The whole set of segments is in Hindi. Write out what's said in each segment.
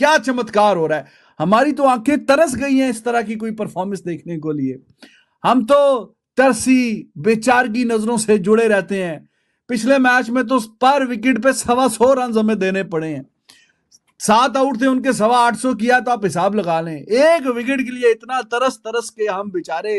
क्या चमत्कार हो रहा है हमारी तो आंखें तरस गई हैं इस तरह की कोई परफॉर्मेंस देखने को लिए हम तो तरसी बेचारगी नजरों से जुड़े रहते हैं पिछले मैच में तो पर विकेट पे सवा सौ रन हमें देने पड़े हैं सात आउट थे उनके सवा आठ सौ किया तो आप हिसाब लगा लें एक विकेट के लिए इतना तरस तरस के हम बेचारे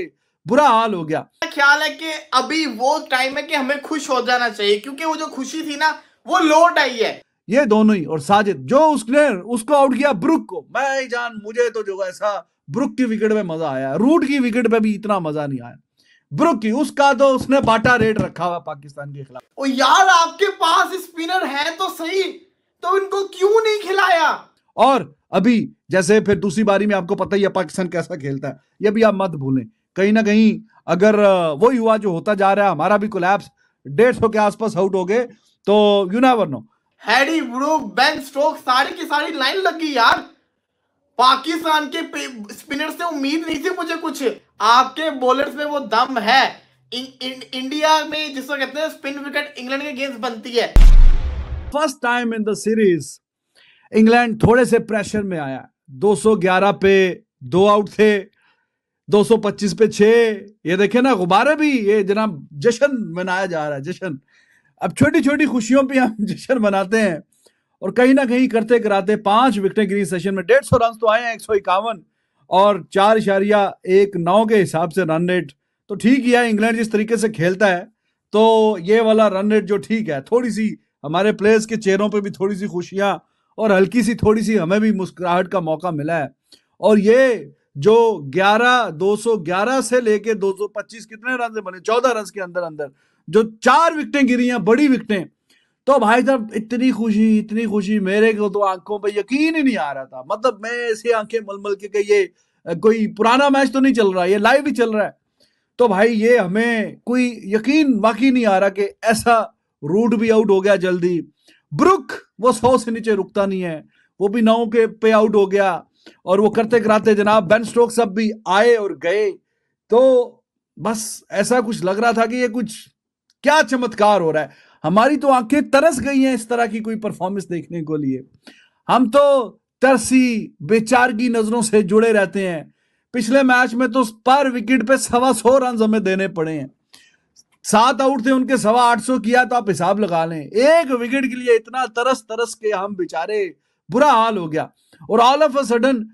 बुरा हाल हो गया ख्याल है कि अभी वो टाइम है कि हमें खुश हो जाना चाहिए क्योंकि वो जो खुशी थी ना वो लौट आई है ये दोनों ही और साजिद जो उसने उसको आउट किया ब्रुक को मैं ही जान मुझे तो जो ऐसा ब्रुक की विकेट में मजा आया रूट की विकेट में भी इतना मजा नहीं आया ब्रुक की उसका तो उसने बाटा रेट रखा हुआ पाकिस्तान के खिलाफ ओ यार आपके पास स्पिनर है तो सही तो इनको क्यों नहीं खिलाया और अभी जैसे फिर दूसरी बारी में आपको पता ही है पाकिस्तान कैसा खेलता है ये भी आप मत भूलें कहीं ना कहीं अगर वो युवा जो होता जा रहा है हमारा भी कोलैप्स डेढ़ सौ के आसपास आउट हो गए तो you know Harry Brook Ben Stokes सारी की सारी लाइन लग गई यार पाकिस्तान के स्पिनर से उम्मीद नहीं थी मुझे कुछ आपके बॉलर्स में वो दम है इन, इन, इंडिया में जिसको कहते हैं स्पिन विकेट इंग्लैंड के गेंस बनती है first time in the series England थोड़े से प्रेशर में आया 211 पे दो आउट थे 225 पे छे ये देखे ना गुब्बारे भी ये जनाब जश्न मनाया जा रहा है जश्न अब छोटी छोटी खुशियों पे हम जश्न मनाते हैं और कहीं ना कहीं करते कराते पांच विकटें गिरी सेशन में डेढ़ सौ रन तो आए हैं एक सौ इक्यावन और चार इशारिया एक नौ के हिसाब से रन रेट तो ठीक ही है इंग्लैंड जिस तरीके से खेलता है तो ये वाला रन रेट जो ठीक है थोड़ी सी हमारे प्लेयर्स के चेहरों पर भी थोड़ी सी खुशियाँ और हल्की सी थोड़ी सी हमें भी मुस्कुराहट का मौका मिला है और ये जो 11 211 से लेके 225 कितने रन बने 14 रन के अंदर अंदर जो चार विकटें गिरी हैं बड़ी विकटें तो भाई साहब इतनी खुशी इतनी खुशी मेरे को तो आंखों पर यकीन ही नहीं आ रहा था मतलब मैं ऐसे आंखें मलमल के ये कोई पुराना मैच तो नहीं चल रहा ये लाइव ही चल रहा है तो भाई ये हमें कोई यकीन वाकई नहीं आ रहा कि ऐसा रूट भी आउट हो गया जल्दी ब्रुक वो सौ से नीचे रुकता नहीं है वो भी नौ के पे आउट हो गया और वो करते कराते जनाब बेन स्टोक्स सब भी आए और गए तो बस ऐसा कुछ लग रहा था कि ये कुछ क्या चमत्कार हो रहा है हमारी तो आंखें तरस गई हैं इस तरह की कोई परफॉर्मेंस देखने को लिए हम तो तरसी बेचारगी नजरों से जुड़े रहते हैं पिछले मैच में तो पर विकेट पे सवा सौ रन हमें देने पड़े हैं सात आउट थे उनके सवा आठ सौ किया तो आप हिसाब लगा लें एक विकेट के लिए इतना तरस तरस के हम बेचारे बुरा हाल हो गया और ऑल ऑफ अ सडन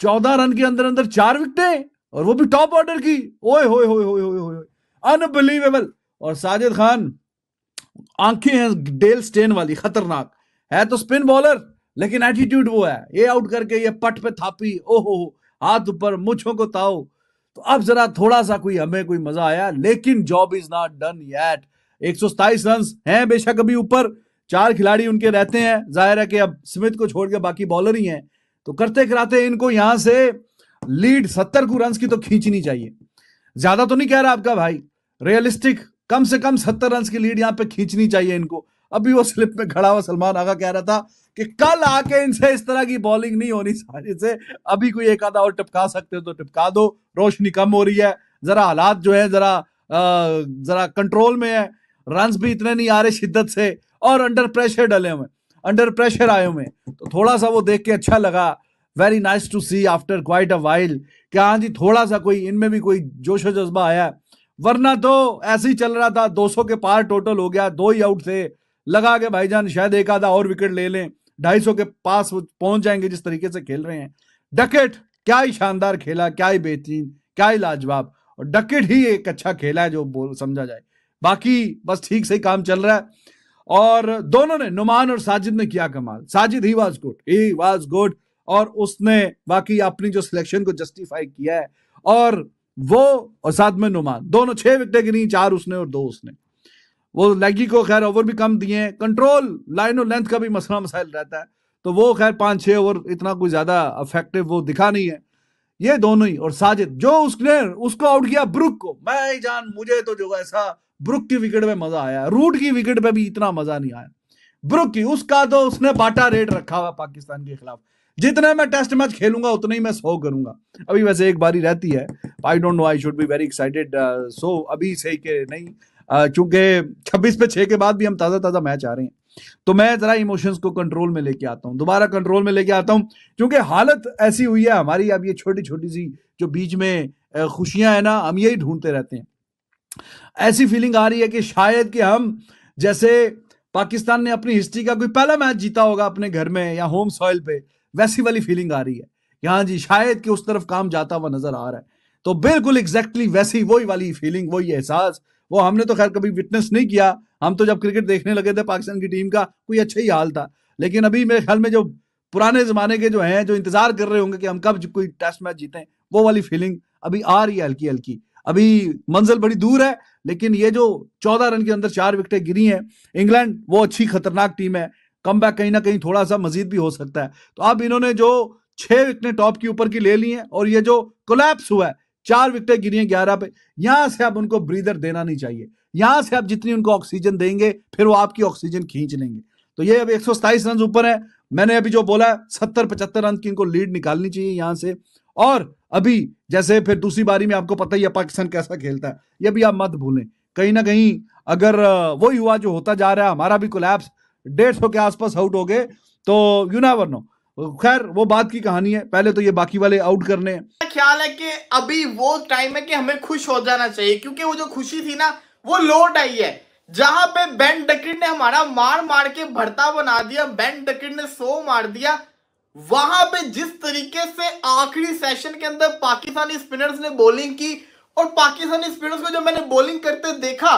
चौदह रन के अंदर अंदर चार विकेटें और वो भी टॉप ऑर्डर की ओए होए होए होए होए होए अनबिलीवेबल और साजिद खान आंखें हैं डेल स्टेन वाली खतरनाक है तो स्पिन बॉलर लेकिन एटीट्यूड वो है ये आउट करके ये पट पे थापी ओहो हाथ ऊपर मुछो को ताओ तो अब जरा थोड़ा सा कोई हमें कोई मजा आया लेकिन job is not done yet एक सौ सताइस रन हैं बेशक अभी ऊपर चार खिलाड़ी उनके रहते हैं जाहिर है कि अब स्मिथ को छोड़ के बाकी बॉलर ही हैं तो करते कराते इनको यहां से लीड सत्तर को रन की तो खींचनी चाहिए ज्यादा तो नहीं कह रहा आपका भाई रियलिस्टिक कम से कम सत्तर रन की लीड यहाँ पे खींचनी चाहिए इनको अभी वो स्लिप में खड़ा हुआ सलमान आगा कह रहा था कि कल आके इनसे इस तरह की बॉलिंग नहीं होनी सारी से अभी कोई एक आधा और टिपका सकते हो तो टिपका दो रोशनी कम हो रही है जरा हालात जो है जरा जरा कंट्रोल में है रन भी इतने नहीं आ रहे शिद्दत से और अंडर प्रेशर डले हुए अंडर प्रेशर आए हुए तो थोड़ा सा वो देख के अच्छा लगा very nice to see after quite a while कि हाँ जी थोड़ा सा कोई इनमें भी कोई जोश जज्बा आया है वरना तो ऐसे ही चल रहा था 200 के पार टोटल हो गया दो ही आउट थे लगा के भाईजान शायद एक आधा और विकेट ले लें ढाई के पास पहुंच जाएंगे जिस तरीके से खेल रहे हैं डकेट क्या ही शानदार खेला क्या ही बेहतरीन क्या ही लाजवाब और डकेट ही एक अच्छा खेला है जो समझा जाए बाकी बस ठीक से काम चल रहा है और दोनों ने नुमान और साजिद ने किया कमाल Sajid he was good he was good और उसने बाकी अपनी जो सिलेक्शन को जस्टिफाई किया है और वो और साथ में नुमान दोनों छह विकटें गिनी चार उसने और दो उसने वो लेगी को खैर ओवर भी कम दिए कंट्रोल लाइन और लेंथ का भी मसला मसाइल रहता है तो वो खैर पांच छह ओवर इतना कोई ज़्यादा अफेक्टिव वो दिखा नहीं है ये दोनों ही और साजिद जो उसने उसको आउट किया ब्रुक को मैं जान मुझे तो जो ऐसा ब्रुक की विकेट में मजा आया रूट की विकेट में भी इतना मजा नहीं आया ब्रुक की उसका तो उसने बाटा रेट रखा हुआ पाकिस्तान के खिलाफ जितना मैं टेस्ट मैच खेलूंगा उतना ही मैं सो करूंगा अभी वैसे एक बारी रहती है I don't know I should be very excited so अभी से के नहीं uh, चूंकि छब्बीस पे छः के बाद भी हम ताज़ा ताज़ा मैच आ रहे हैं तो मैं ज़रा इमोशंस को कंट्रोल में लेके आता हूँ दोबारा कंट्रोल में लेके आता हूँ क्योंकि हालत ऐसी हुई है हमारी अब ये छोटी छोटी सी जो बीच में uh, खुशियाँ हैं ना हम यही ढूंढते रहते हैं ऐसी फीलिंग आ रही है कि शायद कि हम जैसे पाकिस्तान ने अपनी हिस्ट्री का कोई पहला मैच जीता होगा अपने घर में या होम सॉइल पे वैसी वाली फीलिंग आ रही है कि हाँ जी शायद कि उस तरफ काम जाता हुआ नजर आ रहा है तो बिल्कुल एग्जैक्टली वैसी वही वाली फीलिंग वही एहसास वो हमने तो खैर कभी विटनेस नहीं किया हम तो जब क्रिकेट देखने लगे थे पाकिस्तान की टीम का कोई अच्छा ही हाल था लेकिन अभी मेरे ख्याल में जो पुराने जमाने के जो हैं जो इंतजार कर रहे होंगे कि हम कब कोई टेस्ट मैच जीते वो वाली फीलिंग अभी आ रही है हल्की हल्की अभी मंजिल बड़ी दूर है लेकिन ये जो चौदह रन के अंदर चार विकेटें गिरी हैं इंग्लैंड वो अच्छी खतरनाक टीम है कम बैक कहीं ना कहीं थोड़ा सा मजीद भी हो सकता है तो अब इन्होंने जो छह विकटें टॉप के ऊपर की ले ली हैं और ये जो कोलैप्स हुआ है चार विकटें गिरी हैं ग्यारह पे यहां से अब उनको ब्रीदर देना नहीं चाहिए यहां से आप जितनी उनको ऑक्सीजन देंगे फिर वो आपकी ऑक्सीजन खींच लेंगे तो ये अब एक रन ऊपर है मैंने अभी जो बोला सत्तर पचहत्तर रन की इनको लीड निकालनी चाहिए यहां से और अभी जैसे फिर दूसरी बारी में आपको पता ही है पाकिस्तान कैसा खेलता है ये भी आप मत भूलें कहीं ना कहीं अगर वही हुआ जो होता जा रहा है हमारा भी कोलैप्स डेढ़ सौ के आसपास आउट हो गए तो यू नेवर नो खैर वो बात की कहानी है पहले तो ये बाकी वाले आउट करने ख्याल है कि अभी वो टाइम है कि हमें खुश हो जाना चाहिए क्योंकि वो जो खुशी थी ना वो लौट आई है जहां पे बैंड डकिट ने हमारा मार मार के भरता बना दिया बैंड डकिट ने सो मार दिया वहां पे जिस तरीके से आखिरी सेशन के अंदर पाकिस्तानी स्पिनर्स ने बॉलिंग की और पाकिस्तानी स्पिनर्स को जब मैंने बॉलिंग करते देखा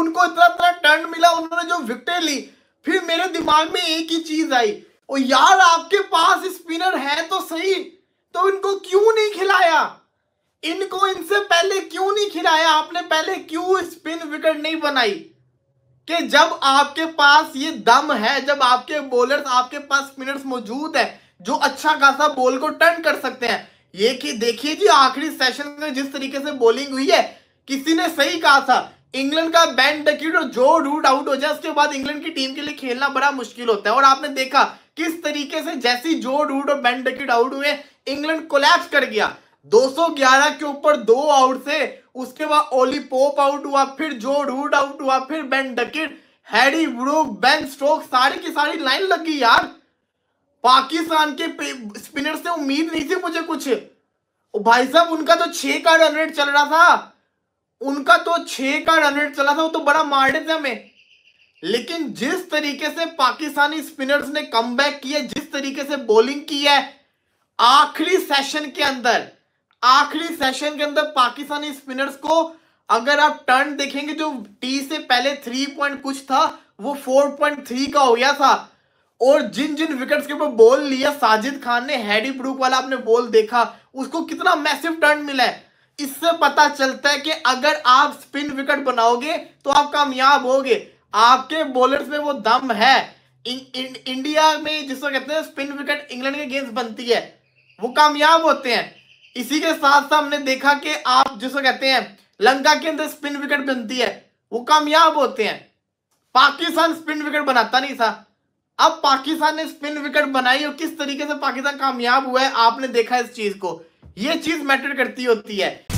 उनको इतना इतना टर्न मिला उन्होंने जो विकटे ली फिर मेरे दिमाग में एक ही चीज आई ओ यार आपके पास स्पिनर है तो सही तो इनको क्यों नहीं खिलाया इनको इनसे पहले क्यों नहीं खिलाया आपने पहले क्यों स्पिन विकेट नहीं बनाई कि जब आपके पास ये दम है जब आपके बॉलर्स आपके पास स्पिनर्स मौजूद है जो अच्छा खासा बॉल को टर्न कर सकते हैं ये कि देखिए जी आखिरी सेशन में जिस तरीके से बॉलिंग हुई है किसी ने सही कहा था इंग्लैंड का बैन डकीट और जो रूट आउट हो जाए उसके बाद इंग्लैंड की टीम के लिए खेलना बड़ा मुश्किल होता है और आपने देखा किस तरीके से जैसी जो रूट और बैन डकीट आउट हुए इंग्लैंड कोलैप्स कर गया 211 के ऊपर दो आउट थे उसके बाद ओली पोप आउट हुआ फिर जो रूट आउट हुआ फिर Ben Duckett Harry Brook Ben Stokes सारी की सारी लाइन लग गई यार पाकिस्तान के स्पिनर से उम्मीद नहीं थी मुझे कुछ भाई साहब उनका तो छे का रन रेट चल रहा था उनका तो छह का रन रेट चला था वो तो बड़ा मार्डे था हमें लेकिन जिस तरीके से पाकिस्तानी स्पिनर्स ने कम किया जिस तरीके से बॉलिंग की है आखिरी सेशन के अंदर आखिरी सेशन के अंदर पाकिस्तानी स्पिनर्स को अगर आप टर्न देखेंगे जो टी से पहले थ्री पॉइंट कुछ था वो फोर पॉइंट थ्री का हो गया था और जिन जिन विकेट्स के ऊपर बॉल लिया साजिद खान ने हैडी प्रूफ वाला आपने बॉल देखा उसको कितना मैसिव टर्न मिला है इससे पता चलता है कि अगर आप स्पिन विकेट बनाओगे तो आप कामयाब होगे आपके बॉलर्स में वो दम है इं, इं, इंडिया में जिसको कहते हैं स्पिन विकेट इंग्लैंड के गेंद बनती है वो कामयाब होते हैं इसी के साथ साथ हमने देखा कि आप जिसको कहते हैं लंका के अंदर स्पिन विकेट बनती है वो कामयाब होते हैं पाकिस्तान स्पिन विकेट बनाता नहीं था अब पाकिस्तान ने स्पिन विकेट बनाई और किस तरीके से पाकिस्तान कामयाब हुआ है आपने देखा इस चीज को ये चीज मैटर करती होती है